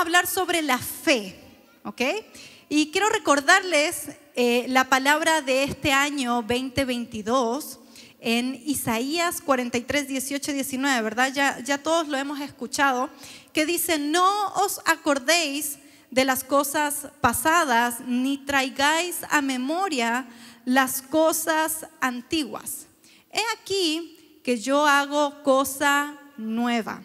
hablar sobre la fe, ¿ok? Y quiero recordarles eh, la palabra de este año 2022 en Isaías 43, 18 y 19, ¿verdad? Ya, ya todos lo hemos escuchado, que dice, no os acordéis de las cosas pasadas, ni traigáis a memoria las cosas antiguas. He aquí que yo hago cosa nueva.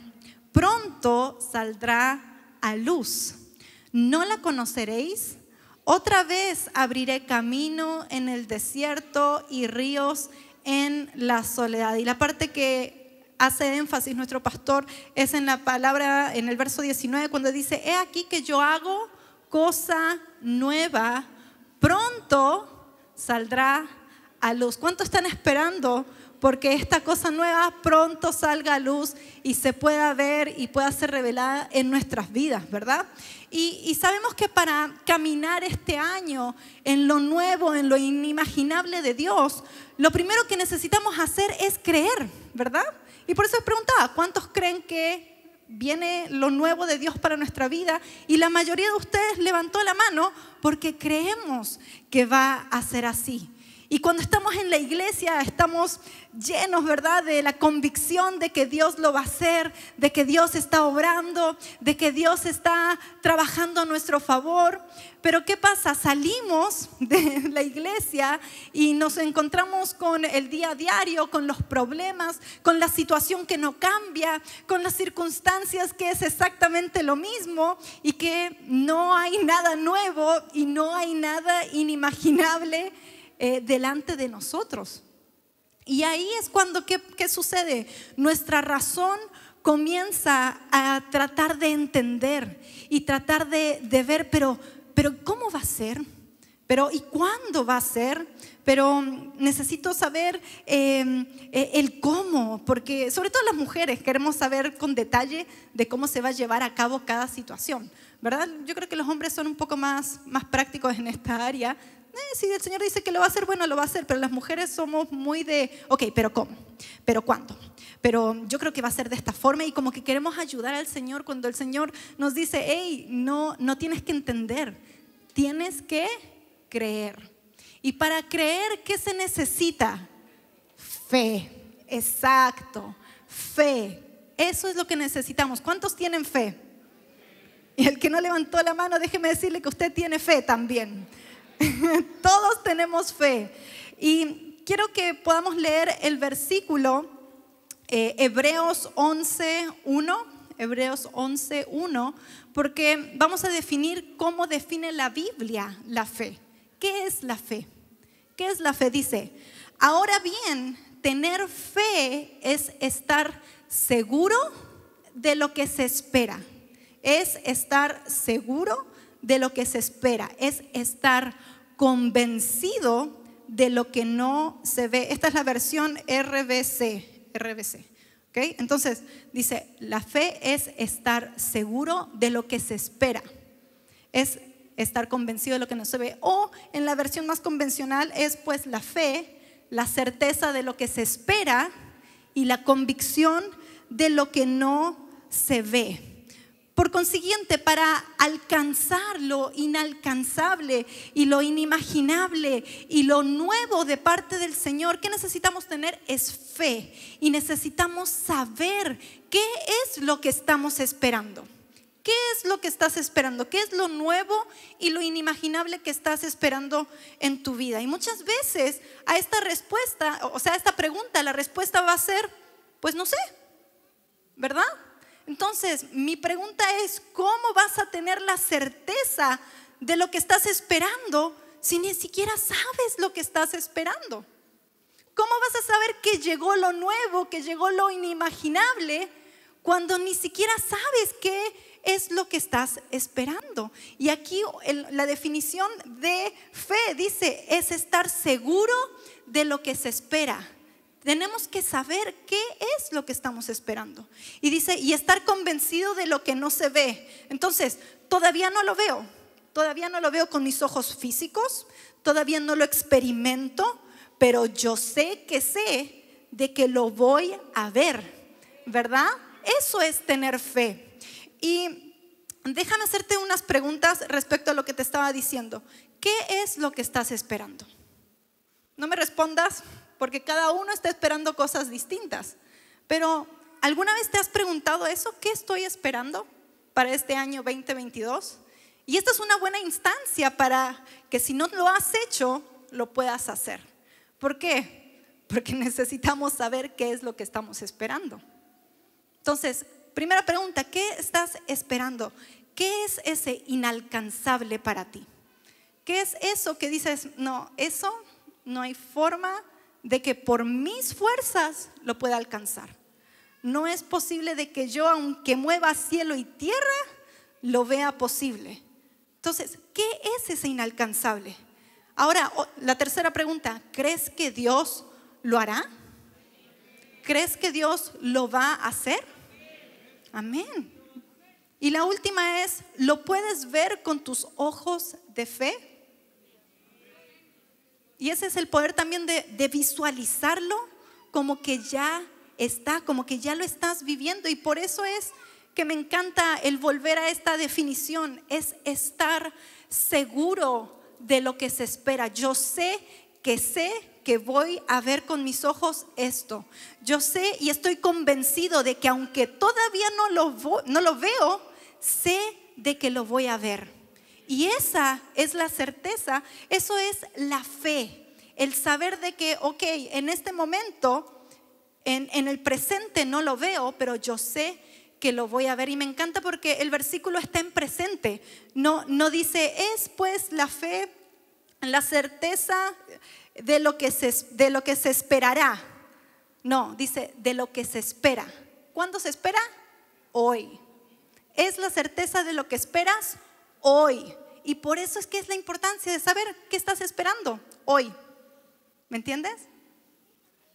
Pronto saldrá a luz. ¿No la conoceréis? Otra vez abriré camino en el desierto y ríos en la soledad. Y la parte que hace énfasis nuestro pastor es en la palabra, en el verso 19, cuando dice, he aquí que yo hago cosa nueva, pronto saldrá a luz. ¿Cuánto están esperando porque esta cosa nueva pronto salga a luz y se pueda ver y pueda ser revelada en nuestras vidas, ¿verdad? Y, sabemos que para caminar este año en lo nuevo, en lo inimaginable de Dios, lo primero que necesitamos hacer es creer, ¿verdad? Y por eso les preguntaba, ¿cuántos creen que viene lo nuevo de Dios para nuestra vida? Y la mayoría de ustedes levantó la mano porque creemos que va a ser así. Y cuando estamos en la iglesia, estamos llenos, ¿verdad?, de la convicción de que Dios lo va a hacer, de que Dios está obrando, de que Dios está trabajando a nuestro favor. Pero ¿qué pasa? Salimos de la iglesia y nos encontramos con el día a diario, con los problemas, con la situación que no cambia, con las circunstancias que es exactamente lo mismo y que no hay nada nuevo y no hay nada inimaginable eh, delante de nosotros. Y ahí es cuando, ¿qué, sucede? Nuestra razón comienza a tratar de entender y tratar de, ver, pero, pero ¿cómo va a ser? Pero ¿y cuándo va a ser? Pero mm, necesito saber em, e, el cómo, porque sobre todo las mujeres queremos saber con detalle de cómo se va a llevar a cabo cada situación, ¿verdad? Yo creo que los hombres son un poco más, más prácticos en esta área, eh, si el Señor dice que lo va a hacer, bueno, lo va a hacer, pero las mujeres somos muy de, ok, pero ¿cómo? ¿Pero cuándo? Pero yo creo que va a ser de esta forma y como que queremos ayudar al Señor cuando el Señor nos dice, hey, no, no tienes que entender, tienes que creer. Y para creer, ¿qué se necesita? Fe, exacto, fe. Eso es lo que necesitamos. ¿Cuántos tienen fe? Y el que no levantó la mano, déjeme decirle que usted tiene fe también. Todos tenemos fe. Y quiero que podamos leer el versículo eh, Hebreos Hebreos 11.1, Hebreos 11.1, porque vamos a definir cómo define la Biblia la fe. ¿Qué es la fe? ¿Qué es la fe? Dice, ahora bien, tener fe es estar seguro de lo que se espera, es estar seguro de lo que se espera, es estar convencido de lo que no se ve. Esta es la versión RBC, RBC. Entonces, dice, la fe es estar seguro de lo que se espera, es estar convencido de lo que no se ve. O en la versión más convencional es pues la fe, la certeza de lo que se espera y la convicción de lo que no se ve. Por consiguiente, para alcanzar lo inalcanzable y lo inimaginable y lo nuevo de parte del Señor, ¿qué necesitamos tener? Es fe y necesitamos saber qué es lo que estamos esperando. ¿Qué es lo que estás esperando? ¿Qué es lo nuevo y lo inimaginable que estás esperando en tu vida? Y muchas veces a esta respuesta, o sea, a esta pregunta, la respuesta va a ser, pues no sé, ¿verdad? Entonces, mi pregunta es, ¿cómo vas a tener la certeza de lo que estás esperando si ni siquiera sabes lo que estás esperando? ¿Cómo vas a saber que llegó lo nuevo, que llegó lo inimaginable, cuando ni siquiera sabes qué es lo que estás esperando? Y aquí la definición de fe dice, es estar seguro de lo que se espera tenemos que saber qué es lo que estamos esperando. Y dice, y estar convencido de lo que no se ve. Entonces, todavía no lo veo, todavía no lo veo con mis ojos físicos, todavía no lo experimento, pero yo sé que sé de que lo voy a ver, ¿verdad? Eso es tener fe. Y déjame hacerte unas preguntas respecto a lo que te estaba diciendo. ¿Qué es lo que estás esperando? No me respondas, porque cada uno está esperando cosas distintas. Pero, ¿alguna vez te has preguntado eso? ¿Qué estoy esperando para este año 2022? Y esta es una buena instancia para que si no lo has hecho, lo puedas hacer. ¿Por qué? Porque necesitamos saber qué es lo que estamos esperando. Entonces, primera pregunta, ¿qué estás esperando? ¿Qué es ese inalcanzable para ti? ¿Qué es eso que dices, no, eso no hay forma, de que por mis fuerzas lo pueda alcanzar. No es posible de que yo, aunque mueva cielo y tierra, lo vea posible. Entonces, ¿qué es ese inalcanzable? Ahora, la tercera pregunta, ¿crees que Dios lo hará? ¿Crees que Dios lo va a hacer? Amén. Y la última es, ¿lo puedes ver con tus ojos de fe? Y ese es el poder también de, visualizarlo como que ya está, como que ya lo estás viviendo. Y por eso es que me encanta el volver a esta definición, es estar seguro de lo que se espera. Yo sé que sé que voy a ver con mis ojos esto. Yo sé y estoy convencido de que aunque todavía no lo, no lo veo, sé de que lo voy a ver. Y esa es la certeza, eso es la fe, el saber de que, ok, en este momento, en, el presente no lo veo, pero yo sé que lo voy a ver. Y me encanta porque el versículo está en presente, no, no dice, es pues la fe, la certeza de lo que se, de lo que se esperará. No, dice, de lo que se espera. ¿Cuándo se espera? Hoy. Es la certeza de lo que esperas hoy. Y por eso es que es la importancia de saber qué estás esperando hoy. ¿Me entiendes?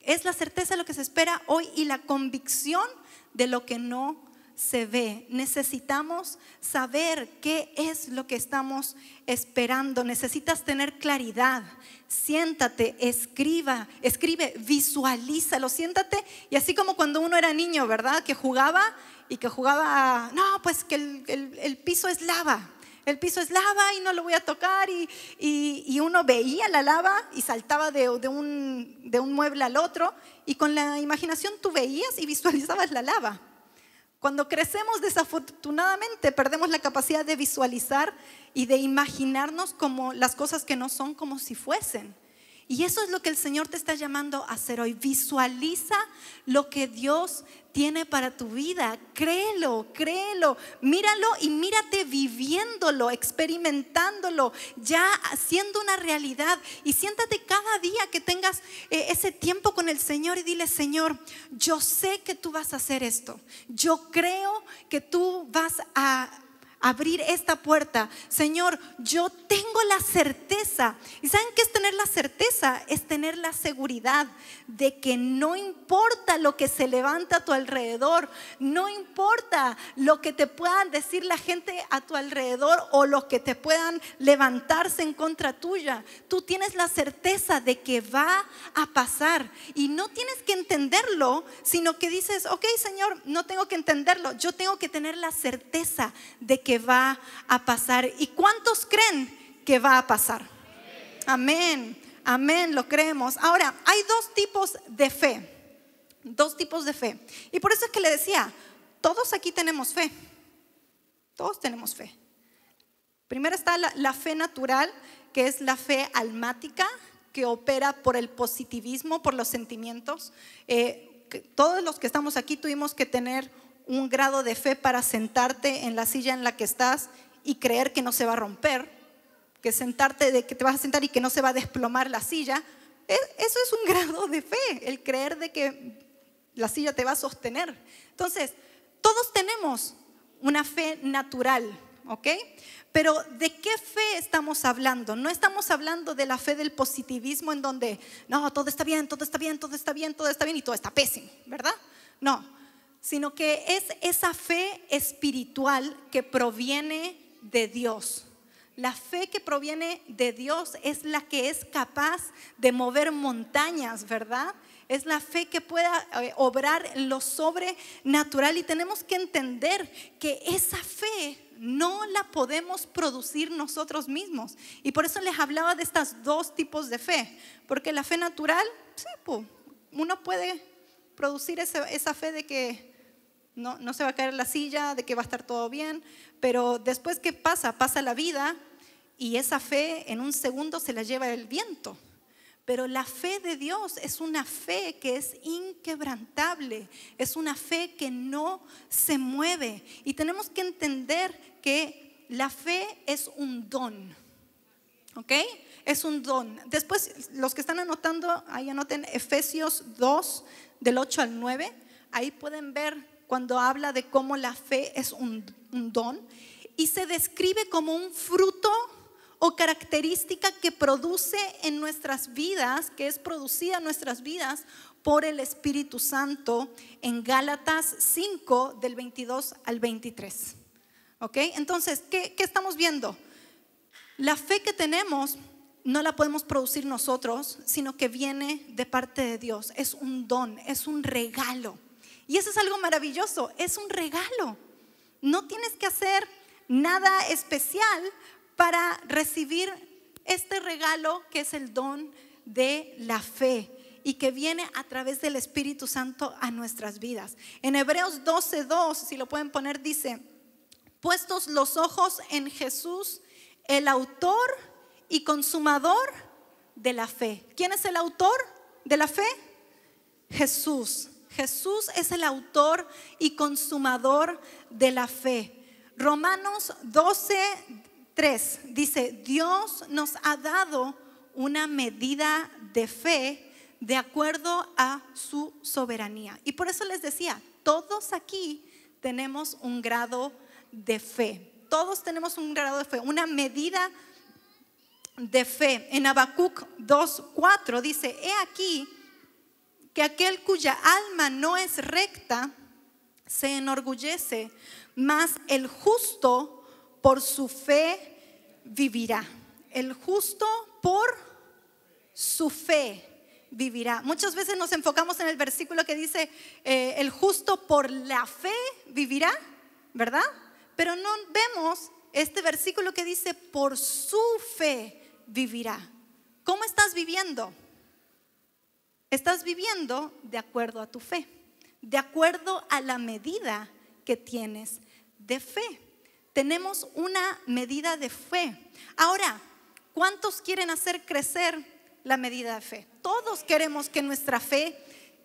Es la certeza de lo que se espera hoy y la convicción de lo que no se ve. Necesitamos saber qué es lo que estamos esperando. Necesitas tener claridad. Siéntate, escriba, escribe, visualízalo, siéntate. Y así como cuando uno era niño, ¿verdad? Que jugaba y que jugaba, no, pues que el, el piso es lava el piso es lava y no lo voy a tocar. Y, uno veía la lava y saltaba de, un, de un mueble al otro y con la imaginación tú veías y visualizabas la lava. Cuando crecemos, desafortunadamente, perdemos la capacidad de visualizar y de imaginarnos como las cosas que no son como si fuesen. Y eso es lo que el Señor te está llamando a hacer hoy. Visualiza lo que Dios tiene para tu vida. Créelo, créelo. Míralo y mírate viviéndolo, experimentándolo, ya siendo una realidad. Y siéntate cada día que tengas eh, ese tiempo con el Señor y dile, Señor, yo sé que tú vas a hacer esto. Yo creo que tú vas a abrir esta puerta. Señor, yo tengo la certeza. ¿Y saben qué es tener la certeza? Es tener la seguridad de que no importa lo que se levanta a tu alrededor, no importa lo que te puedan decir la gente a tu alrededor o lo que te puedan levantarse en contra tuya. Tú tienes la certeza de que va a pasar y no tienes que entenderlo, sino que dices, ok Señor, no tengo que entenderlo, yo tengo que tener la certeza de que que va a pasar. ¿Y cuántos creen que va a pasar? Amén, amén, lo creemos. Ahora, hay dos tipos de fe, dos tipos de fe. Y por eso es que le decía, todos aquí tenemos fe, todos tenemos fe. Primero está la, fe natural, que es la fe almática, que opera por el positivismo, por los sentimientos. Eh, todos los que estamos aquí tuvimos que tener un grado de fe para sentarte en la silla en la que estás y creer que no se va a romper, que sentarte de que te vas a sentar y que no se va a desplomar la silla, e, eso es un grado de fe, el creer de que la silla te va a sostener. Entonces, todos tenemos una fe natural, ¿ok? Pero ¿de qué fe estamos hablando? No estamos hablando de la fe del positivismo en donde, no, todo está bien, todo está bien, todo está bien, todo está bien y todo está pésimo, ¿verdad? No, sino que es esa fe espiritual que proviene de Dios. La fe que proviene de Dios es la que es capaz de mover montañas, ¿verdad? Es la fe que pueda eh, obrar lo sobrenatural y tenemos que entender que esa fe no la podemos producir nosotros mismos. Y por eso les hablaba de estos dos tipos de fe, porque la fe natural, sí, uno puede producir esa, fe de que no, no, se va a caer la silla, de que va a estar todo bien, pero después ¿qué pasa? Pasa la vida y esa fe en un segundo se la lleva el viento. Pero la fe de Dios es una fe que es inquebrantable, es una fe que no se mueve. Y tenemos que entender que la fe es un don. ¿Ok? es un don. Después, los que están anotando, ahí anoten Efesios 2, del 8 al 9, ahí pueden ver cuando habla de cómo la fe es un, don y se describe como un fruto o característica que produce en nuestras vidas, que es producida en nuestras vidas por el Espíritu Santo en Gálatas 5 del 22 al 23. ¿Ok? Entonces, ¿qué, qué estamos viendo? La fe que tenemos no la podemos producir nosotros, sino que viene de parte de Dios. Es un don, es un regalo. Y eso es algo maravilloso, es un regalo. No tienes que hacer nada especial para recibir este regalo que es el don de la fe y que viene a través del Espíritu Santo a nuestras vidas. En Hebreos 12.2, si lo pueden poner, dice, puestos los ojos en Jesús, el autor y consumador de la fe. ¿Quién es el autor de la fe? Jesús. Jesús es el autor y consumador de la fe. Romanos 12, 3 dice, Dios nos ha dado una medida de fe de acuerdo a su soberanía. Y por eso les decía, todos aquí tenemos un grado de fe. Todos tenemos un grado de fe, una medida de fe. En Habacuc 2:4 dice: He aquí que aquel cuya alma no es recta se enorgullece, mas el justo por su fe vivirá. El justo por su fe vivirá. Muchas veces nos enfocamos en el versículo que dice, eh, el justo por la fe vivirá, ¿verdad? Pero no vemos este versículo que dice, por su fe vivirá. ¿Cómo estás viviendo? Estás viviendo de acuerdo a tu fe, de acuerdo a la medida que tienes de fe. Tenemos una medida de fe. Ahora, ¿cuántos quieren hacer crecer la medida de fe? Todos queremos que nuestra fe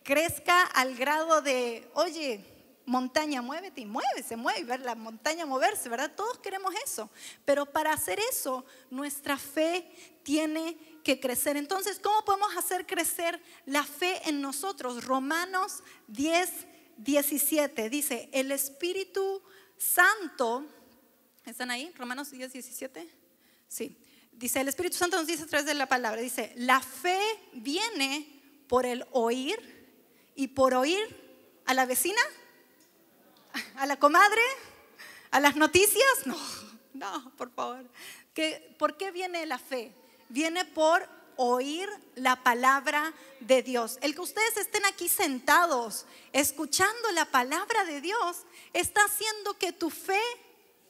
crezca al grado de, oye, montaña, muévete y mueve, se mueve, ver la montaña moverse, ¿verdad? Todos queremos eso, pero para hacer eso nuestra fe tiene que crecer. Entonces, ¿cómo podemos hacer crecer la fe en nosotros? Romanos 10, 17 dice, el Espíritu Santo, ¿están ahí? Romanos 10, 17, sí. Dice, el Espíritu Santo nos dice a través de la palabra, dice, la fe viene por el oír y por oír a la vecina a la comadre, a las noticias. No, no, por favor. ¿Qué, ¿Por qué viene la fe? Viene por oír la palabra de Dios. El que ustedes estén aquí sentados escuchando la palabra de Dios está haciendo que tu fe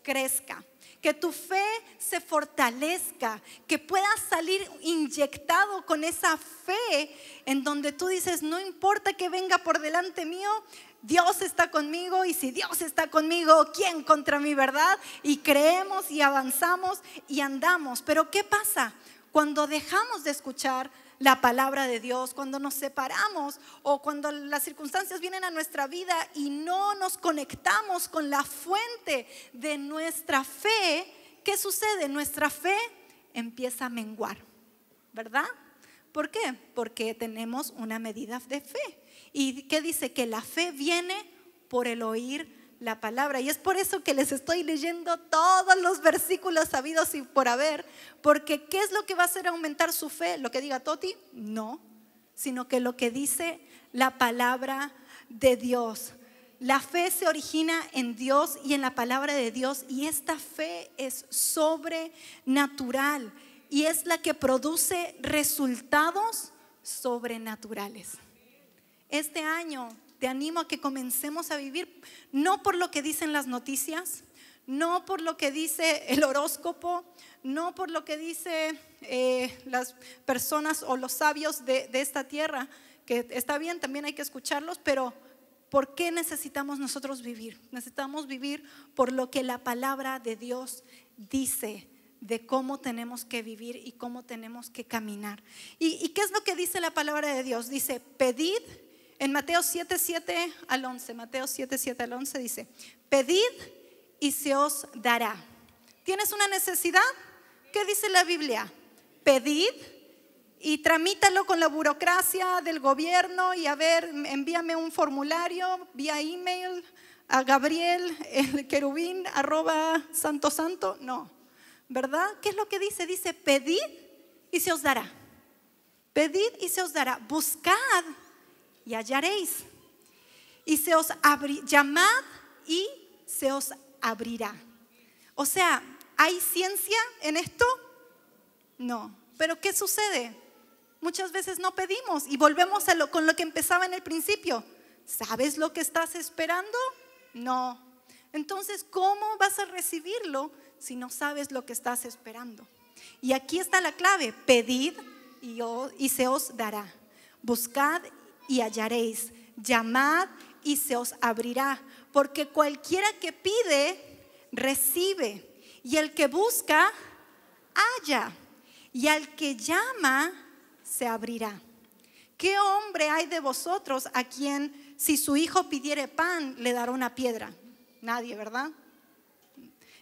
crezca, que tu fe se fortalezca, que puedas salir inyectado con esa fe en donde tú dices, no importa que venga por delante mío, Dios está conmigo y si Dios está conmigo, ¿quién contra mi verdad? Y creemos y avanzamos y andamos. Pero ¿qué pasa cuando dejamos de escuchar la palabra de Dios, cuando nos separamos o cuando las circunstancias vienen a nuestra vida y no nos conectamos con la fuente de nuestra fe? ¿Qué sucede? Nuestra fe empieza a menguar, ¿verdad? ¿Por qué? Porque tenemos una medida de fe ¿Y qué dice? Que la fe viene por el oír la palabra. Y es por eso que les estoy leyendo todos los versículos sabidos y por haber, porque ¿qué es lo que va a hacer aumentar su fe? ¿Lo que diga Toti? No, sino que lo que dice la palabra de Dios. La fe se origina en Dios y en la palabra de Dios y esta fe es sobrenatural y es la que produce resultados sobrenaturales. Este año te animo a que comencemos a vivir no por lo que dicen las noticias, no por lo que dice el horóscopo, no por lo que dicen eh, las personas o los sabios de, esta tierra, que está bien, también hay que escucharlos, pero ¿por qué necesitamos nosotros vivir? Necesitamos vivir por lo que la palabra de Dios dice de cómo tenemos que vivir y cómo tenemos que caminar. ¿Y, y qué es lo que dice la palabra de Dios? Dice, pedid en Mateo 7, 7 al 11, Mateo 7, 7 al 11 dice, pedid y se os dará. ¿Tienes una necesidad? ¿Qué dice la Biblia? Pedid y tramítalo con la burocracia del gobierno y a ver, envíame un formulario vía email a Gabriel, el querubín, arroba santo santo. No, ¿verdad? ¿Qué es lo que dice? Dice, pedid y se os dará. Pedid y se os dará. Buscad y hallaréis. Y se os abrirá, llamad y se os abrirá. O sea, ¿hay ciencia en esto? No. Pero ¿qué sucede? Muchas veces no pedimos y volvemos a lo, con lo que empezaba en el principio. ¿Sabes lo que estás esperando? No. Entonces, ¿cómo vas a recibirlo si no sabes lo que estás esperando? Y aquí está la clave. Pedid y, y se os dará. Buscad y hallaréis. Llamad y se os abrirá. Porque cualquiera que pide, recibe. Y el que busca, halla. Y al que llama, se abrirá. ¿Qué hombre hay de vosotros a quien si su hijo pidiere pan, le dará una piedra? Nadie, ¿verdad?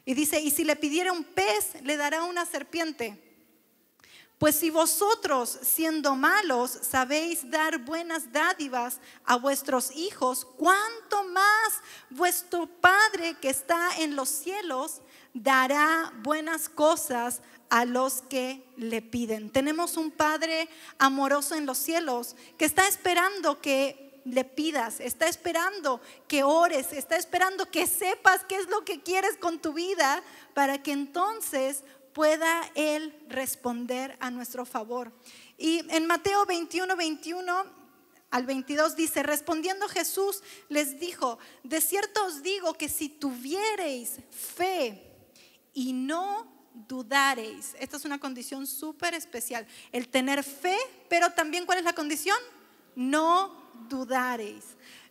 Y dice, y si le pidiere un pez, le dará una serpiente. Pues si vosotros, siendo malos, sabéis dar buenas dádivas a vuestros hijos, ¿cuánto más vuestro Padre que está en los cielos dará buenas cosas a los que le piden? Tenemos un Padre amoroso en los cielos que está esperando que le pidas, está esperando que ores, está esperando que sepas qué es lo que quieres con tu vida para que entonces pueda Él responder a nuestro favor. Y en Mateo 21, 21 al 22 dice, respondiendo Jesús les dijo, de cierto os digo que si tuviereis fe y no dudareis, esta es una condición súper especial, el tener fe, pero también cuál es la condición? No dudareis.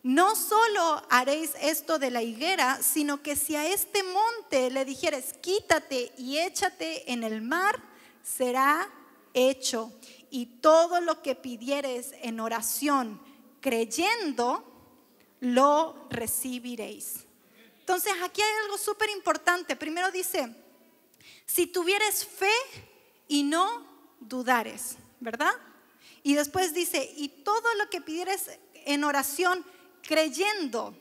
No solo haréis esto de la higuera, sino que si a este monte le dijeres, quítate y échate en el mar, será hecho. Y todo lo que pidieres en oración, creyendo, lo recibiréis. Entonces aquí hay algo súper importante. Primero dice, si tuvieres fe y no dudares, ¿verdad? Y después dice, y todo lo que pidieres en oración, creyendo,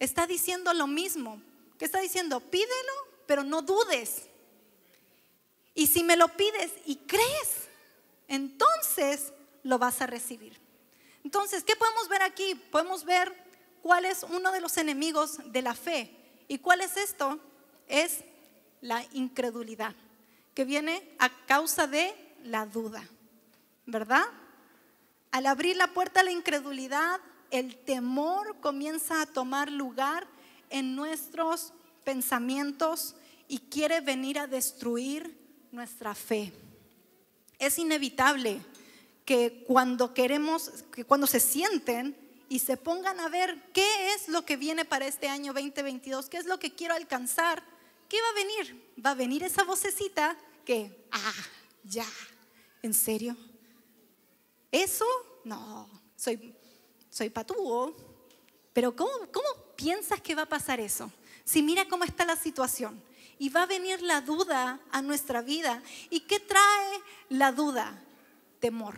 está diciendo lo mismo. ¿Qué está diciendo? Pídelo, pero no dudes. Y si me lo pides y crees, entonces lo vas a recibir. Entonces, ¿qué podemos ver aquí? Podemos ver cuál es uno de los enemigos de la fe. ¿Y cuál es esto? Es la incredulidad, que viene a causa de la duda, ¿verdad? Al abrir la puerta a la incredulidad, el temor comienza a tomar lugar en nuestros pensamientos y quiere venir a destruir nuestra fe. Es inevitable que cuando queremos, que cuando se sienten y se pongan a ver qué es lo que viene para este año 2022, qué es lo que quiero alcanzar, ¿qué va a venir? Va a venir esa vocecita que, ah, ya, ¿en serio? ¿Eso? No, soy soy patúo, pero ¿cómo, ¿cómo piensas que va a pasar eso? Si mira cómo está la situación y va a venir la duda a nuestra vida. ¿Y qué trae la duda? Temor.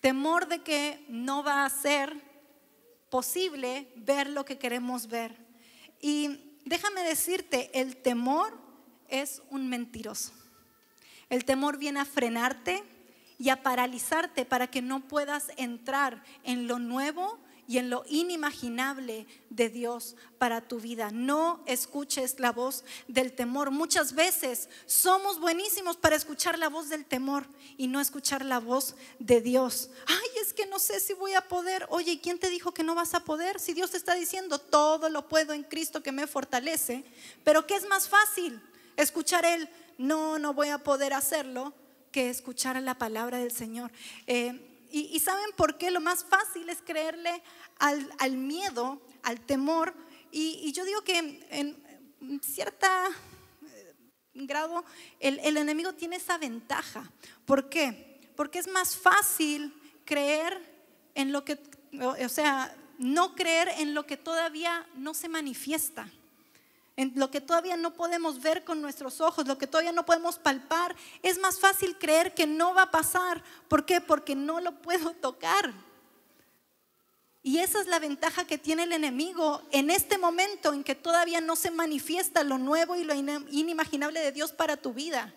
Temor de que no va a ser posible ver lo que queremos ver. Y déjame decirte, el temor es un mentiroso. El temor viene a frenarte, y a paralizarte para que no puedas entrar en lo nuevo y en lo inimaginable de Dios para tu vida. No escuches la voz del temor. Muchas veces somos buenísimos para escuchar la voz del temor y no escuchar la voz de Dios. Ay, es que no sé si voy a poder. Oye, ¿quién te dijo que no vas a poder? Si Dios te está diciendo, todo lo puedo en Cristo que me fortalece. Pero ¿qué es más fácil? Escuchar Él, no, no voy a poder hacerlo que escuchar la palabra del Señor. Eh, y, saben por qué lo más fácil es creerle al, miedo, al temor. Y, yo digo que en cierta eh, grado el, el enemigo tiene esa ventaja. ¿Por qué? Porque es más fácil creer en lo que, o sea, no creer en lo que todavía no se manifiesta lo que todavía no podemos ver con nuestros ojos, lo que todavía no podemos palpar, es más fácil creer que no va a pasar. ¿Por qué? Porque no lo puedo tocar. Y esa es la ventaja que tiene el enemigo en este momento en que todavía no se manifiesta lo nuevo y lo inimaginable de Dios para tu vida.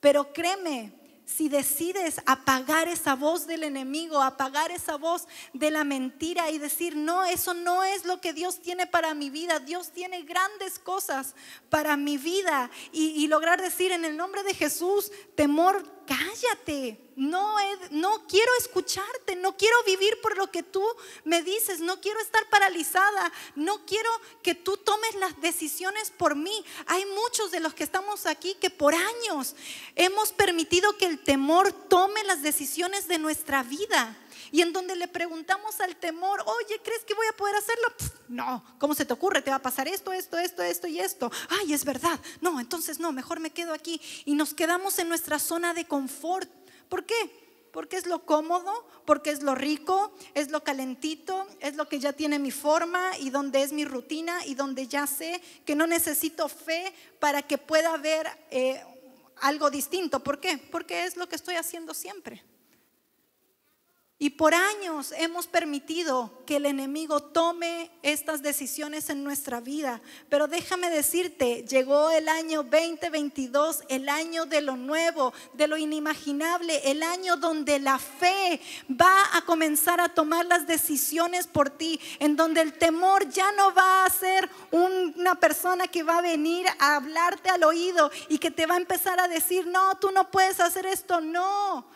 Pero créeme, si decides apagar esa voz del enemigo, apagar esa voz de la mentira y decir, no, eso no es lo que Dios tiene para mi vida, Dios tiene grandes cosas para mi vida y, lograr decir en el nombre de Jesús, temor cállate, no, no quiero escucharte, no quiero vivir por lo que tú me dices, no quiero estar paralizada, no quiero que tú tomes las decisiones por mí. Hay muchos de los que estamos aquí que por años hemos permitido que el temor tome las decisiones de nuestra vida y en donde le preguntamos al temor, oye, ¿crees que voy a poder hacerlo? no, ¿cómo se te ocurre? Te va a pasar esto, esto, esto, esto y esto. Ay, es verdad. No, entonces no, mejor me quedo aquí. Y nos quedamos en nuestra zona de confort. ¿Por qué? porque es lo cómodo, porque es lo rico, es lo calentito, es lo que ya tiene mi forma y donde es mi rutina y donde ya sé que no necesito fe para que pueda haber eh, algo distinto. ¿Por qué? Porque es lo que estoy haciendo siempre. Y por años hemos permitido que el enemigo tome estas decisiones en nuestra vida. Pero déjame decirte, llegó el año 2022, el año de lo nuevo, de lo inimaginable, el año donde la fe va a comenzar a tomar las decisiones por ti, en donde el temor ya no va a ser una persona que va a venir a hablarte al oído y que te va a empezar a decir, no, tú no puedes hacer esto, no.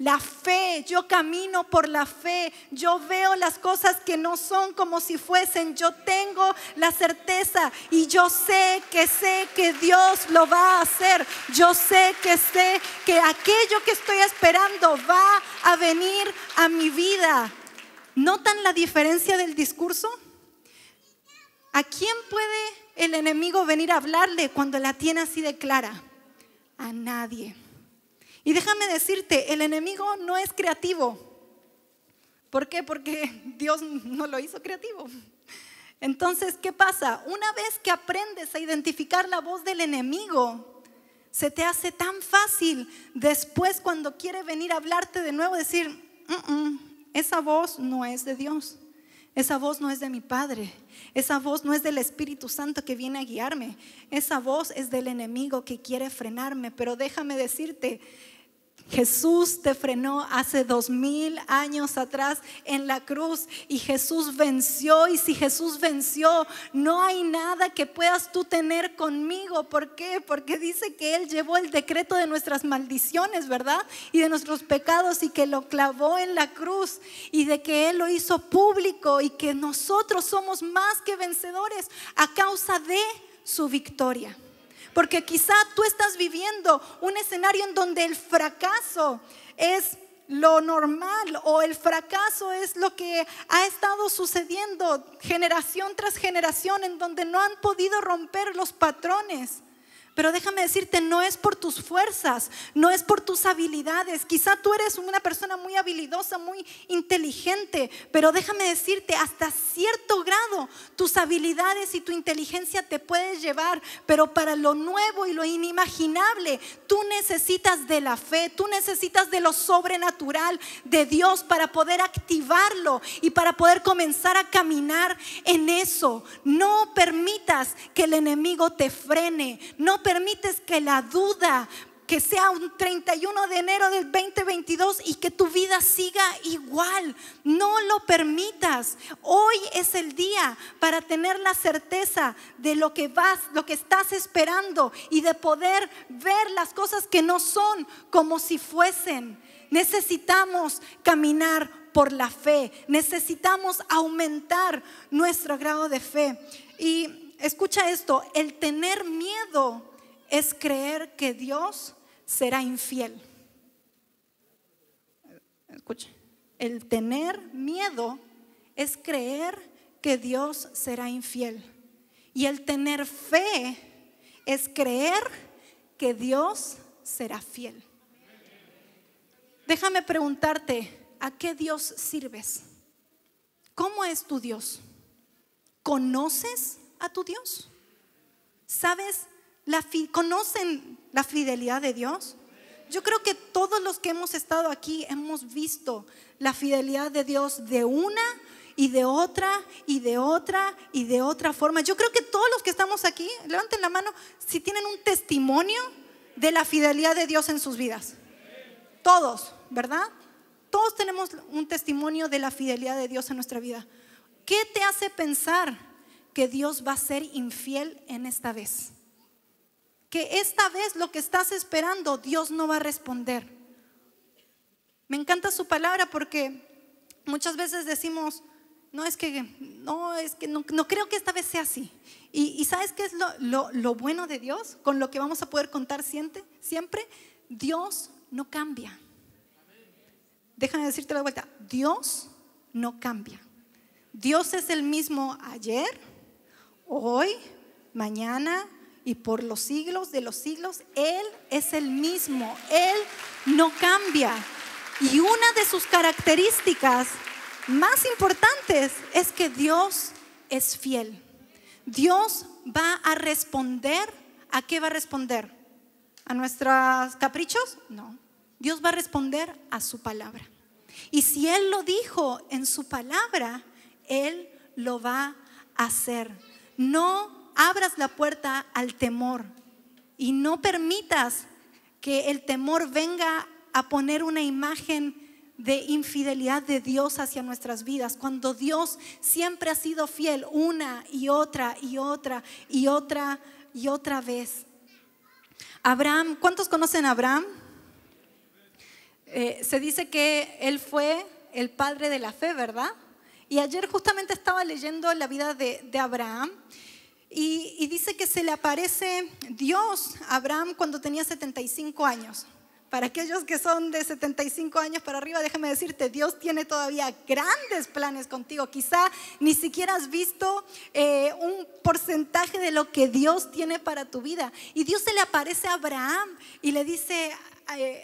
La fe, yo camino por la fe, yo veo las cosas que no son como si fuesen, yo tengo la certeza y yo sé que sé que Dios lo va a hacer, yo sé que sé que aquello que estoy esperando va a venir a mi vida. ¿Notan la diferencia del discurso? ¿A quién puede el enemigo venir a hablarle cuando la tiene así de clara? A nadie. Y déjame decirte, el enemigo no es creativo. ¿Por qué? Porque Dios no lo hizo creativo. Entonces, ¿qué pasa? Una vez que aprendes a identificar la voz del enemigo, se te hace tan fácil después cuando quiere venir a hablarte de nuevo, decir, esa voz no es de Dios, esa voz no es de mi Padre, esa voz no es del Espíritu Santo que viene a guiarme, esa voz es del enemigo que quiere frenarme, pero déjame decirte, Jesús te frenó hace dos mil años atrás en la cruz y Jesús venció y si Jesús venció, no hay nada que puedas tú tener conmigo. ¿Por qué? Porque dice que Él llevó el decreto de nuestras maldiciones, ¿verdad? Y de nuestros pecados y que lo clavó en la cruz y de que Él lo hizo público y que nosotros somos más que vencedores a causa de su victoria. Porque quizá tú estás viviendo un escenario en donde el fracaso es lo normal o el fracaso es lo que ha estado sucediendo generación tras generación en donde no han podido romper los patrones. Pero déjame decirte, no es por tus fuerzas, no es por tus habilidades. Quizá tú eres una persona muy habilidosa, muy inteligente, pero déjame decirte, hasta cierto grado tus habilidades y tu inteligencia te puedes llevar, pero para lo nuevo y lo inimaginable, tú necesitas de la fe, tú necesitas de lo sobrenatural de Dios para poder activarlo y para poder comenzar a caminar en eso. No permitas que el enemigo te frene, no permites que la duda que sea un 31 de enero del 2022 y que tu vida siga igual. No lo permitas. Hoy es el día para tener la certeza de lo que vas, lo que estás esperando y de poder ver las cosas que no son como si fuesen. Necesitamos caminar por la fe. Necesitamos aumentar nuestro grado de fe. Y escucha esto, el tener miedo es creer que Dios será infiel. Escucha. el tener miedo es creer que Dios será infiel. Y el tener fe es creer que Dios será fiel. Déjame preguntarte, ¿a qué Dios sirves? ¿Cómo es tu Dios? ¿Conoces a tu Dios? ¿Sabes ¿Conocen la fidelidad de Dios? Yo creo que todos los que hemos estado aquí hemos visto la fidelidad de Dios de una y de otra y de otra y de otra forma. Yo creo que todos los que estamos aquí, levanten la mano si tienen un testimonio de la fidelidad de Dios en sus vidas. Todos, ¿verdad? Todos tenemos un testimonio de la fidelidad de Dios en nuestra vida. ¿Qué te hace pensar que Dios va a ser infiel en esta vez? que esta vez lo que estás esperando Dios no va a responder. Me encanta su palabra porque muchas veces decimos, no es que, no, es que no, creo que esta vez sea así. Y, ¿sabes qué es lo, bueno de Dios? Con lo que vamos a poder contar siempre, siempre Dios no cambia. Déjame decirte la vuelta, Dios no cambia. Dios es el mismo ayer, hoy, mañana, y por los siglos de los siglos, Él es el mismo, Él no cambia. Y una de sus características más importantes es que Dios es fiel. Dios va a responder, ¿a qué va a responder? ¿A nuestros caprichos? No. Dios va a responder a su palabra. Y si Él lo dijo en su palabra, Él lo va a hacer. No abras la puerta al temor y no permitas que el temor venga a poner una imagen de infidelidad de Dios hacia nuestras vidas, cuando Dios siempre ha sido fiel una y otra y otra y otra y otra vez. Abraham, ¿cuántos conocen a Abraham? Eh, se dice que él fue el padre de la fe, ¿verdad? Y ayer justamente estaba leyendo la vida de, de Abraham y, dice que se le aparece Dios a Abraham cuando tenía 75 años. Para aquellos que son de 75 años para arriba, déjame decirte, Dios tiene todavía grandes planes contigo. Quizá ni siquiera has visto eh, un porcentaje de lo que Dios tiene para tu vida. Y Dios se le aparece a Abraham y le dice,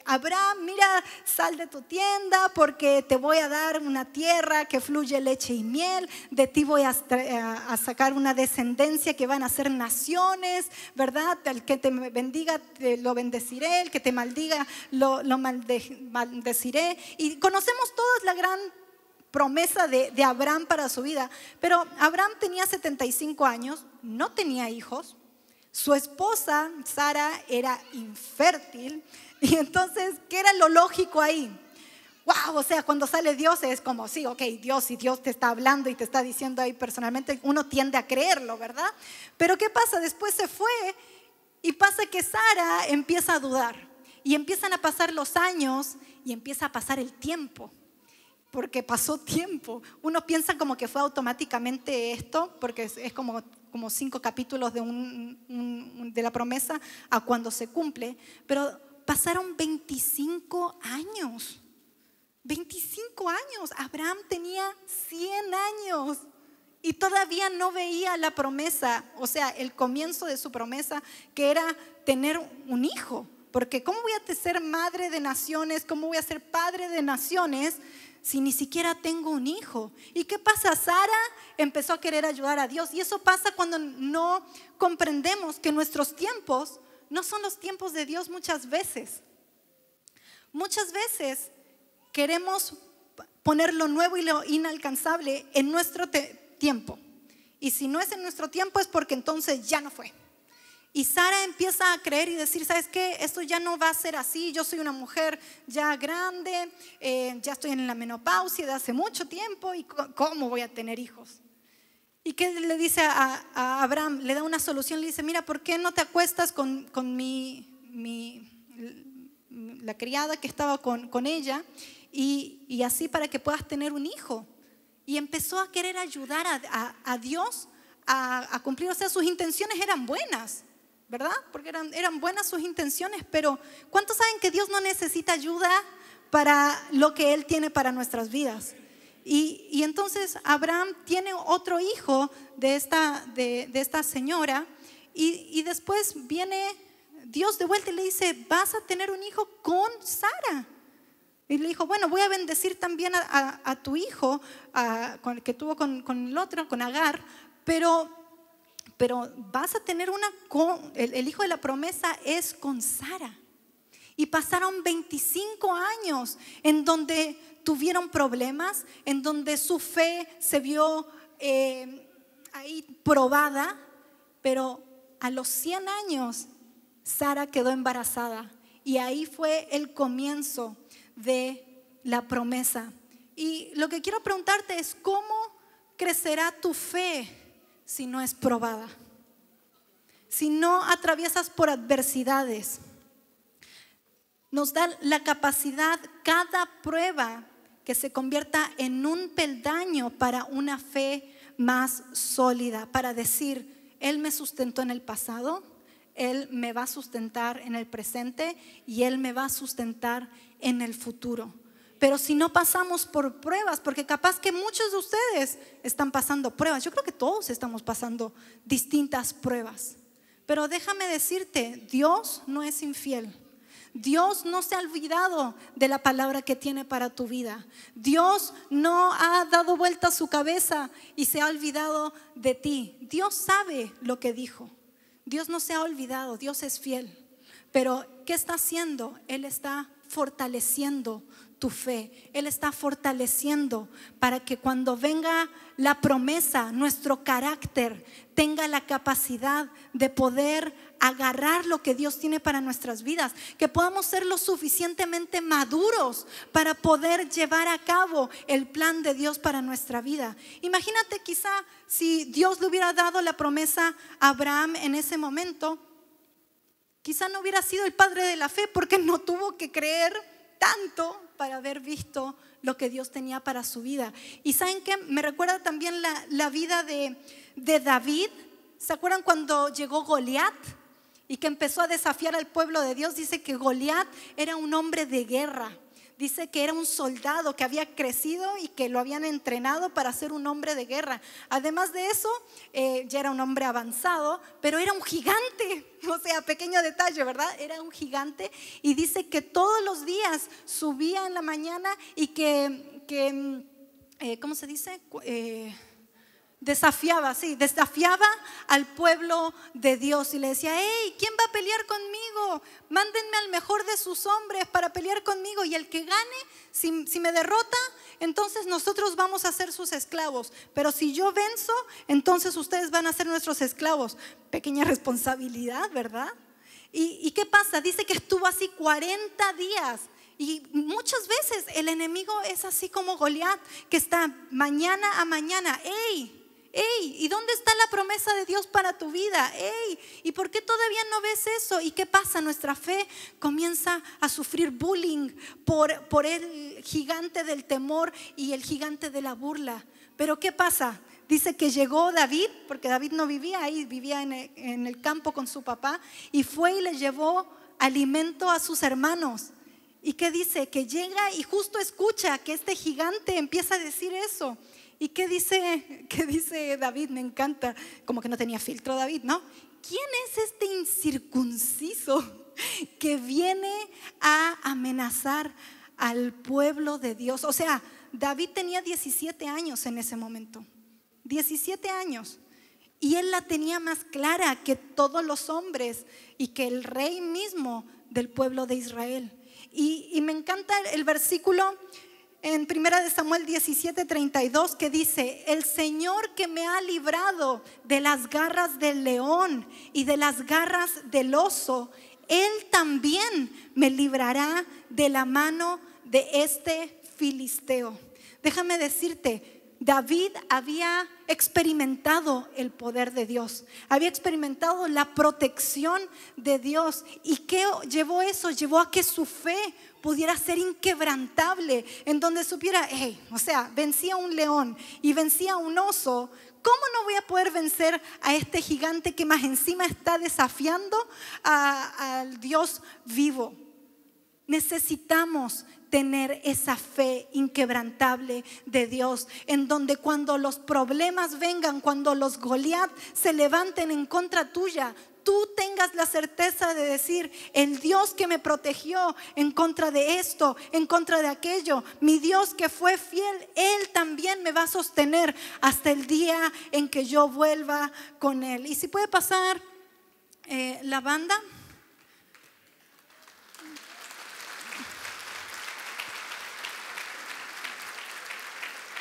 Abraham, mira, sal de tu tienda porque te voy a dar una tierra que fluye leche y miel, de ti voy a, eh, sacar una descendencia que van a ser naciones, ¿verdad? El que te bendiga lo bendeciré, el que te maldiga lo, maldeciré. Y conocemos todas la gran promesa de, de, Abraham para su vida. Pero Abraham tenía 75 años, no tenía hijos, su esposa Sara era infértil, y entonces, ¿qué era lo lógico ahí? Wow, o sea, cuando sale Dios es como, sí, ok, Dios, y Dios te está hablando y te está diciendo ahí personalmente, uno tiende a creerlo, ¿verdad? Pero ¿qué pasa? Después se fue y pasa que Sara empieza a dudar y empiezan a pasar los años y empieza a pasar el tiempo porque pasó tiempo. Uno piensa como que fue automáticamente esto, porque es, como, como cinco capítulos de, de la promesa a cuando se cumple, pero pasaron 25 años. 25 años. Abraham tenía 100 años y todavía no veía la promesa, o sea, el comienzo de su promesa, que era tener un hijo. Porque ¿cómo voy a ser madre de naciones? ¿Cómo voy a ser padre de naciones si ni siquiera tengo un hijo? ¿Y qué pasa? Sara empezó a querer ayudar a Dios. Y eso pasa cuando no comprendemos que nuestros tiempos no son los tiempos de Dios muchas veces. Muchas veces queremos poner lo nuevo y lo inalcanzable en nuestro tiempo. Y si no es en nuestro tiempo es porque entonces ya no fue. Y Sara empieza a creer y decir, ¿sabes qué? Esto ya no va a ser así. Yo soy una mujer ya grande, eh, ya estoy en la menopausia de hace mucho tiempo y ¿cómo voy a tener hijos? ¿Y qué le dice a, Abraham? Le da una solución, le dice, mira, ¿por qué no te acuestas con, con mi, la criada que estaba con, ella y, así para que puedas tener un hijo? Y empezó a querer ayudar a, Dios a, cumplir, o sea, sus intenciones eran buenas, ¿verdad? Porque eran, eran buenas sus intenciones, pero ¿cuántos saben que Dios no necesita ayuda para lo que Él tiene para nuestras vidas? Y, entonces Abraham tiene otro hijo de esta, de, esta señora y, después viene Dios de vuelta y le dice, vas a tener un hijo con Sara. Y le dijo, bueno, voy a bendecir también a, tu hijo, el que tuvo con, el otro, con Agar, pero, pero vas a tener una, con, el, el, hijo de la promesa es con Sara. Y pasaron 25 años en donde tuvieron problemas, en donde su fe se vio eh, ahí probada, pero a los 100 años Sara quedó embarazada y ahí fue el comienzo de la promesa. Y lo que quiero preguntarte es, ¿cómo crecerá tu fe si no es probada? Si no atraviesas por adversidades. Nos da la capacidad cada prueba que se convierta en un peldaño para una fe más sólida, para decir, Él me sustentó en el pasado, Él me va a sustentar en el presente y Él me va a sustentar en el futuro. Pero si no pasamos por pruebas, porque capaz que muchos de ustedes están pasando pruebas, yo creo que todos estamos pasando distintas pruebas. Pero déjame decirte, Dios no es infiel. Dios no se ha olvidado de la palabra que tiene para tu vida. Dios no ha dado vuelta su cabeza y se ha olvidado de ti. Dios sabe lo que dijo. Dios no se ha olvidado, Dios es fiel. Pero ¿qué está haciendo? Él está fortaleciendo tu fe. Él está fortaleciendo para que cuando venga la promesa, nuestro carácter tenga la capacidad de poder agarrar lo que Dios tiene para nuestras vidas, que podamos ser lo suficientemente maduros para poder llevar a cabo el plan de Dios para nuestra vida. Imagínate quizá si Dios le hubiera dado la promesa a Abraham en ese momento, quizá no hubiera sido el padre de la fe porque no tuvo que creer tanto para haber visto lo que Dios tenía para su vida. Y saben que me recuerda también la, vida de, de David. ¿Se acuerdan cuando llegó Goliat? y que empezó a desafiar al pueblo de Dios, dice que Goliat era un hombre de guerra. Dice que era un soldado que había crecido y que lo habían entrenado para ser un hombre de guerra. Además de eso, eh, ya era un hombre avanzado, pero era un gigante. O sea, pequeño detalle, ¿verdad? Era un gigante. Y dice que todos los días subía en la mañana y que, que mm, eh, ¿cómo se dice? Eh, desafiaba, sí, desafiaba al pueblo de Dios y le decía, hey, ¿quién va a pelear conmigo? Mándenme al mejor de sus hombres para pelear conmigo y el que gane, si, me derrota, entonces nosotros vamos a ser sus esclavos, pero si yo venzo, entonces ustedes van a ser nuestros esclavos. Pequeña responsabilidad, ¿verdad? ¿Y, y qué pasa? Dice que estuvo así 40 días. Y muchas veces el enemigo es así como Goliat, que está mañana a mañana, ¡hey! ¿y dónde está la promesa de Dios para tu vida? ¡Ey! ¿y por qué todavía no ves eso? ¿Y qué pasa? Nuestra fe comienza a sufrir bullying por, por el gigante del temor y el gigante de la burla. Pero ¿qué pasa? Dice que llegó David, porque David no vivía ahí, vivía en e, el campo con su papá, y fue y le llevó alimento a sus hermanos. ¿Y qué dice? Que llega y justo escucha que este gigante empieza a decir eso. ¿Y qué dice, qué dice David? Me encanta, como que no tenía filtro David, ¿no? ¿Quién es este incircunciso que viene a amenazar al pueblo de Dios? O sea, David tenía 17 años en ese momento, 17 años. Y él la tenía más clara que todos los hombres y que el rey mismo del pueblo de Israel. Y, y me encanta el versículo en 1 Samuel 17:32 que dice, el Señor que me ha librado de las garras del león y de las garras del oso, Él también me librará de la mano de este filisteo. Déjame decirte, David había experimentado el poder de Dios, había experimentado la protección de Dios. ¿Y qué llevó eso? Llevó a que su fe pudiera ser inquebrantable, en donde supiera, hey, o sea, vencía un león y vencía un oso, ¿cómo no voy a poder vencer a este gigante que más encima está desafiando al Dios vivo? Necesitamos tener esa fe inquebrantable de Dios, en donde cuando los problemas vengan, cuando los Goliath se levanten en contra tuya, tú tengas la certeza de decir, el Dios que me protegió en contra de esto, en contra de aquello, mi Dios que fue fiel, Él también me va a sostener hasta el día en que yo vuelva con Él. Y si puede pasar eh, la banda.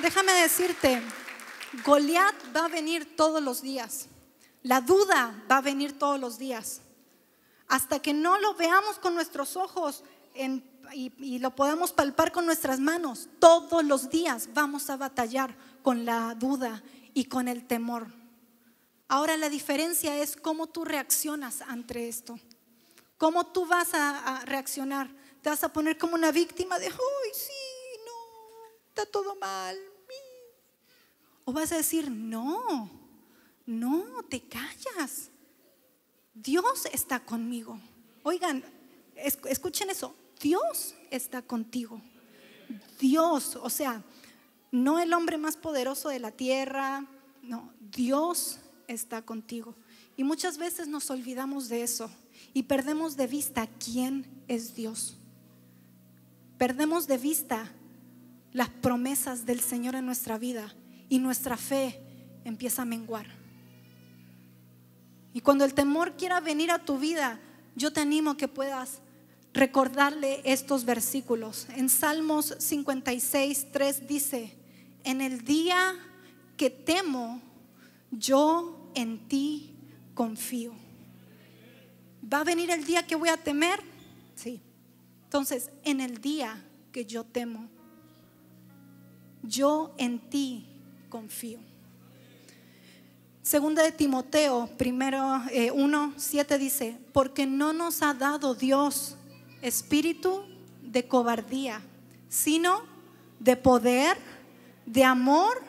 Déjame decirte, Goliat va a venir todos los días. La duda va a venir todos los días. Hasta que no lo veamos con nuestros ojos y, lo podamos palpar con nuestras manos, todos los días vamos a batallar con la duda y con el temor. Ahora la diferencia es cómo tú reaccionas ante esto. ¿Cómo tú vas a, a reaccionar? ¿Te vas a poner como una víctima de, está todo mal. O vas a decir, no, no, te callas. Dios está conmigo. Oigan, escuchen eso. Dios está contigo. Dios, o sea, no el hombre más poderoso de la tierra, no, Dios está contigo. Y muchas veces nos olvidamos de eso y perdemos de vista quién es Dios. Perdemos de vista las promesas del Señor en nuestra vida y nuestra fe empieza a menguar. Y cuando el temor quiera venir a tu vida, yo te animo que puedas recordarle estos versículos. En Salmos 56, 3 dice, en el día que temo, yo en ti confío. ¿Va a venir el día que voy a temer? Sí. Entonces, en el día que yo temo, yo en ti confío. Segunda de Timoteo, primero 1, eh, 7 dice, porque no nos ha dado Dios espíritu de cobardía, sino de poder, de amor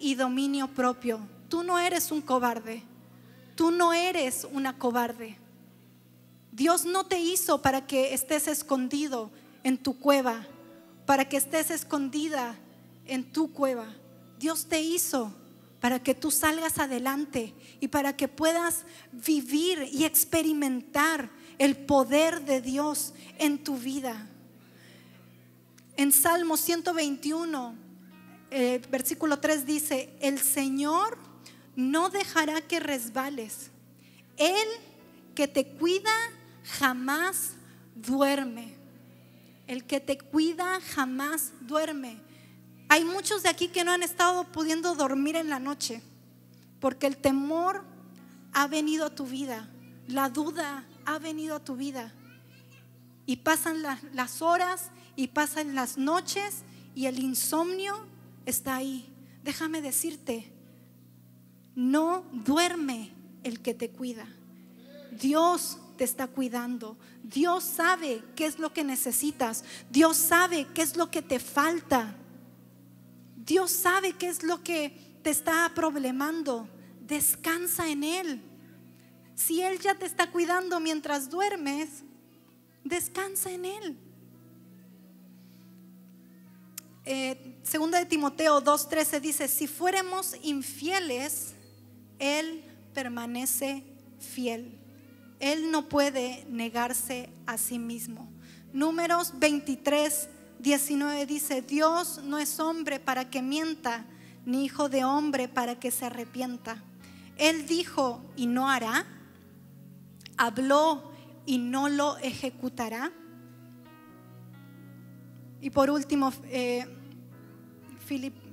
y dominio propio. Tú no eres un cobarde, tú no eres una cobarde. Dios no te hizo para que estés escondido en tu cueva, para que estés escondida en tu cueva. Dios te hizo para que tú salgas adelante y para que puedas vivir y experimentar el poder de Dios en tu vida. En Salmo 121, eh, versículo 3 dice, el Señor no dejará que resbales. Él que te cuida jamás duerme. El que te cuida jamás duerme. Hay muchos de aquí que no han estado pudiendo dormir en la noche porque el temor ha venido a tu vida, la duda ha venido a tu vida. Y pasan las, las horas y pasan las noches y el insomnio está ahí. Déjame decirte, no duerme el que te cuida. Dios te está cuidando. Dios sabe qué es lo que necesitas. Dios sabe qué es lo que te falta. Dios sabe qué es lo que te está problemando. Descansa en Él. Si Él ya te está cuidando mientras duermes, descansa en Él. Segundo eh, segunda de Timoteo 2.13 dice, si fuéramos infieles, Él permanece fiel. Él no puede negarse a sí mismo. Números 23, 19 dice, Dios no es hombre para que mienta, ni hijo de hombre para que se arrepienta. Él dijo y no hará, habló y no lo ejecutará. Y por último, eh,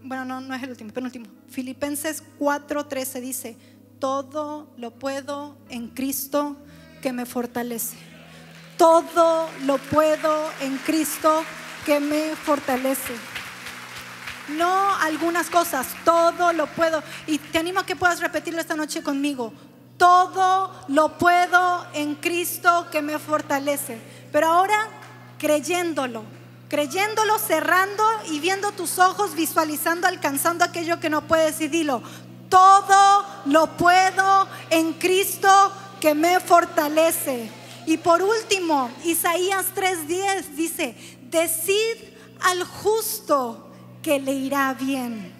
bueno, no, no es el último, penúltimo. Filipenses 4:13 dice, todo lo puedo en Cristo que me fortalece. Todo lo puedo en Cristo que me fortalece. No algunas cosas, todo lo puedo. Y te animo a que puedas repetirlo esta noche conmigo. Todo lo puedo en Cristo que me fortalece. Pero ahora creyéndolo, creyéndolo, cerrando y viendo tus ojos, visualizando, alcanzando aquello que no puedes y dilo. Todo lo puedo en Cristo que me fortalece. Y por último, Isaías 3:10 dice, decid al justo que le irá bien,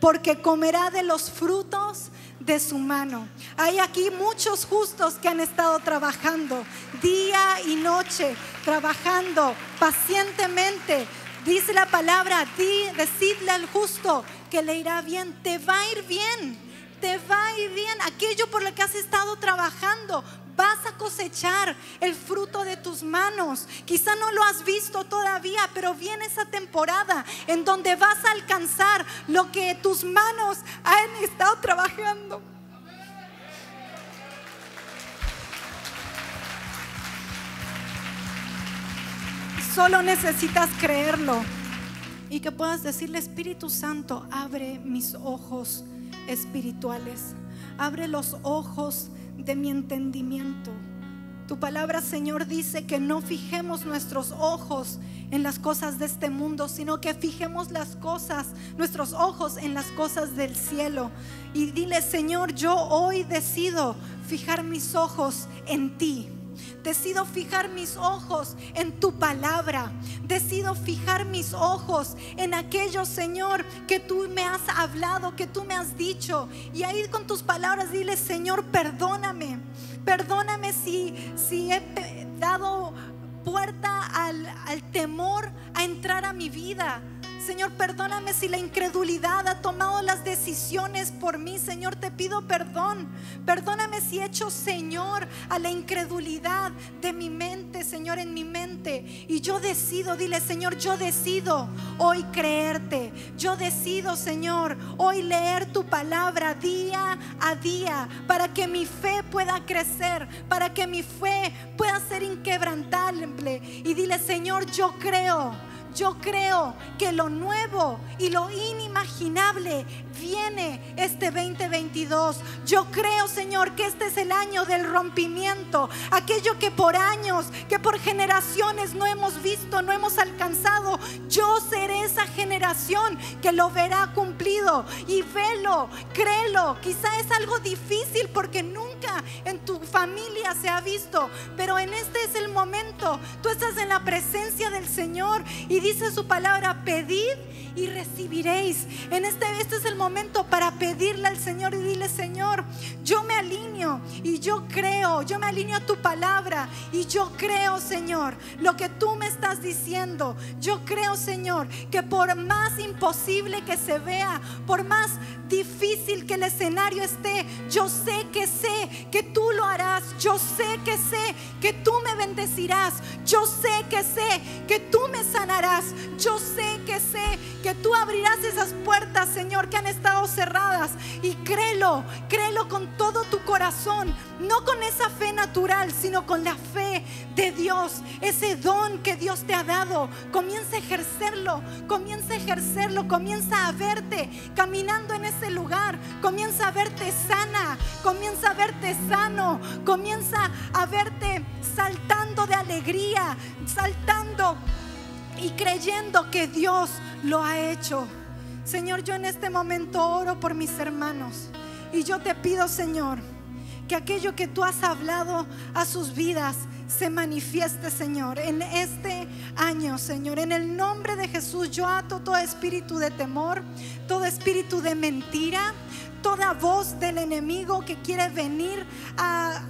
porque comerá de los frutos de su mano. Hay aquí muchos justos que han estado trabajando día y noche, trabajando pacientemente. Dice la palabra, ti, decidle al justo que le irá bien, te va a ir bien te va y bien. Aquello por lo que has estado trabajando, vas a cosechar el fruto de tus manos. Quizá no lo has visto todavía, pero viene esa temporada en donde vas a alcanzar lo que tus manos han estado trabajando. Solo necesitas creerlo y que puedas decirle, Espíritu Santo, abre mis ojos espirituales. Abre los ojos de mi entendimiento. Tu palabra, Señor, dice que no fijemos nuestros ojos en las cosas de este mundo, sino que fijemos las cosas, nuestros ojos en las cosas del cielo. Y dile, Señor, yo hoy decido fijar mis ojos en ti. Decido fijar mis ojos en tu palabra. Decido fijar mis ojos en aquello, Señor, que tú me has hablado, que tú me has dicho. Y ahí con tus palabras dile, Señor, perdóname. Perdóname si, he dado puerta al temor a entrar a mi vida Señor, perdóname si la incredulidad ha tomado las decisiones por mí. Señor, te pido perdón. Perdóname si he hecho, Señor, a la incredulidad de mi mente, Señor, en mi mente. Y yo decido, dile, Señor, yo decido hoy creerte. Yo decido, Señor, hoy leer tu palabra día a día para que mi fe pueda crecer, para que mi fe pueda ser inquebrantable. Y dile, Señor, yo creo yo creo que lo nuevo y lo inimaginable viene este 2022. Yo creo, Señor, que este es el año del rompimiento. Aquello que por años, que por generaciones no hemos visto, no hemos alcanzado. Yo seré esa generación que lo verá cumplido. Y velo, créelo. Quizá es algo difícil porque nunca en tu familia se ha visto. Pero en este es el momento. Tú estás en la presencia del Señor y dice su palabra, pedid y recibiréis. En este, este es el momento para pedirle al Señor y dile, Señor, yo me alineo y yo creo, yo me alineo a tu palabra y yo creo, Señor, lo que tú me estás diciendo. Yo creo, Señor, que por más imposible que se vea, por más difícil que el escenario esté, yo sé que sé que tú lo harás, yo sé que sé que tú me bendecirás, yo sé que sé que tú me sanarás, yo sé que sé que tú abrirás esas puertas, Señor, que han estado cerradas. Y créelo, créelo con todo tu corazón, no con esa fe natural, sino con la fe de Dios, ese don que Dios te ha dado. Comienza a ejercerlo, comienza a ejercerlo, comienza a verte caminando en ese lugar, comienza a verte sana, comienza a verte sano, comienza a verte saltando de alegría, saltando y creyendo que Dios lo ha hecho. Señor, yo en este momento oro por mis hermanos y yo te pido, Señor, que aquello que tú has hablado a sus vidas se manifieste, Señor, en este año, Señor. En el nombre de Jesús, yo ato todo espíritu de temor, todo espíritu de mentira, toda voz del enemigo que quiere venir a,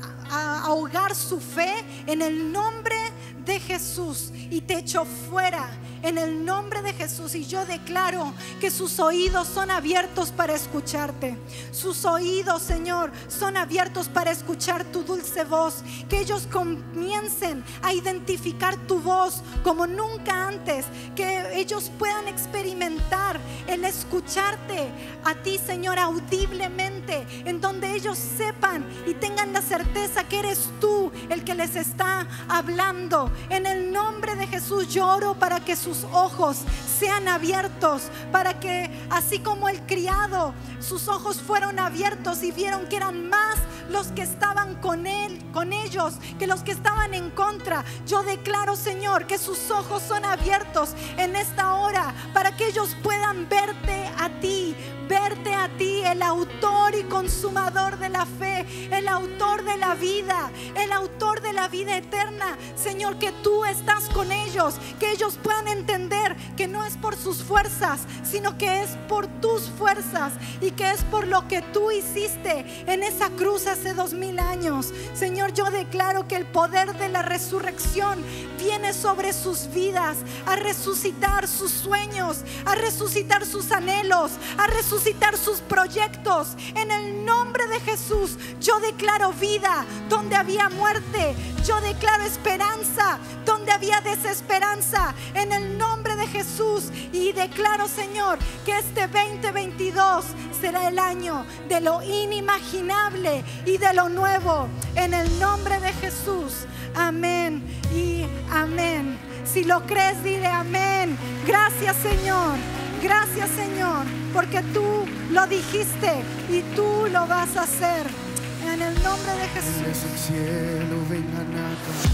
ahogar su fe en el nombre de de Jesús y te echó fuera en el nombre de Jesús. Y yo declaro que sus oídos son abiertos para escucharte. Sus oídos, Señor, son abiertos para escuchar tu dulce voz. Que ellos comiencen a identificar tu voz como nunca antes. Que ellos puedan experimentar el escucharte a ti, Señor, audiblemente. En donde ellos sepan y tengan la certeza que eres tú el que les está hablando. En el nombre de Jesús lloro para que sus ojos sean abiertos, para que así como el criado, sus ojos fueron abiertos y vieron que eran más los que estaban con él, con ellos, que los que estaban en contra. Yo declaro, Señor, que sus ojos son abiertos en esta hora para que ellos puedan verte a ti, verte a ti, el autor y consumador de la fe, el autor de la vida, el autor de la vida eterna. Señor, que tú estás con ellos, que ellos puedan entender que no es por sus fuerzas, sino que es por tus fuerzas y que es por lo que tú hiciste en esa cruz hace dos mil años. Señor, yo declaro que el poder de la resurrección viene sobre sus vidas a resucitar sus sueños, a resucitar sus anhelos, a resucitar Suscitar sus proyectos. En el nombre de Jesús, yo declaro vida donde había muerte. Yo declaro esperanza donde había desesperanza. En el nombre de Jesús. Y declaro, Señor, que este 2022 será el año de lo inimaginable y de lo nuevo. En el nombre de Jesús. Amén y amén. Si lo crees, dile amén. Gracias, Señor. Gracias Señor, porque tú lo dijiste y tú lo vas a hacer. En el nombre de Jesús.